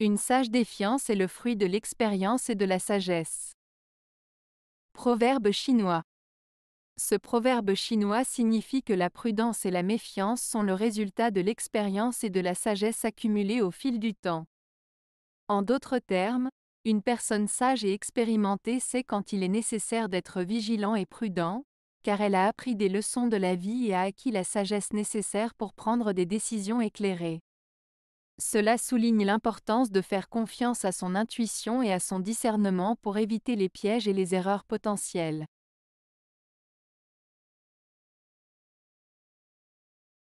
Une sage défiance est le fruit de l'expérience et de la sagesse. Proverbe chinois. Ce proverbe chinois signifie que la prudence et la méfiance sont le résultat de l'expérience et de la sagesse accumulées au fil du temps. En d'autres termes, une personne sage et expérimentée sait quand il est nécessaire d'être vigilant et prudent, car elle a appris des leçons de la vie et a acquis la sagesse nécessaire pour prendre des décisions éclairées. Cela souligne l'importance de faire confiance à son intuition et à son discernement pour éviter les pièges et les erreurs potentielles.